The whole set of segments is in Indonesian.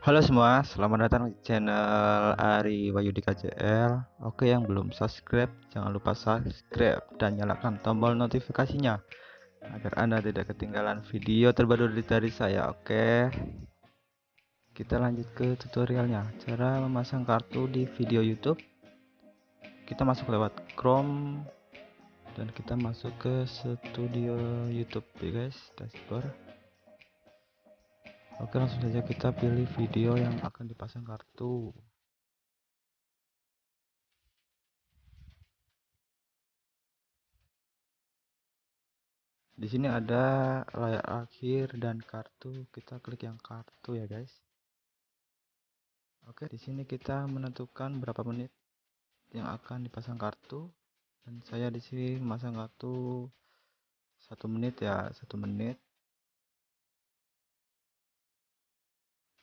Halo semua, selamat datang di channel Ari Wayudi KJL. Oke, yang belum subscribe, jangan lupa subscribe dan nyalakan tombol notifikasinya agar Anda tidak ketinggalan video terbaru dari saya. Oke. Kita lanjut ke tutorialnya. Cara memasang kartu di video YouTube. Kita masuk lewat Chrome dan kita masuk ke Studio YouTube, ya guys, dashboard Oke, langsung saja kita pilih video yang akan dipasang kartu. Di sini ada layar akhir dan kartu. Kita klik yang kartu ya, guys. Oke, di sini kita menentukan berapa menit yang akan dipasang kartu. Dan saya di sini memasang kartu satu menit ya, satu menit.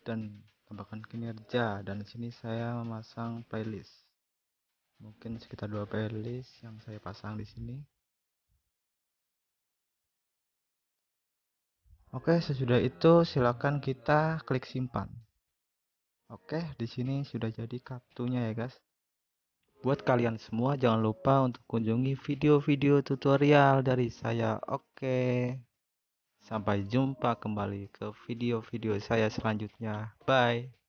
dan tambahkan kinerja dan sini saya memasang playlist mungkin sekitar dua playlist yang saya pasang di sini Oke, sesudah itu silakan kita klik simpan. Oke, di sini sudah jadi kartunya ya, guys. Buat kalian semua jangan lupa untuk kunjungi video-video tutorial dari saya. Oke. Sampai jumpa kembali ke video-video saya selanjutnya. Bye.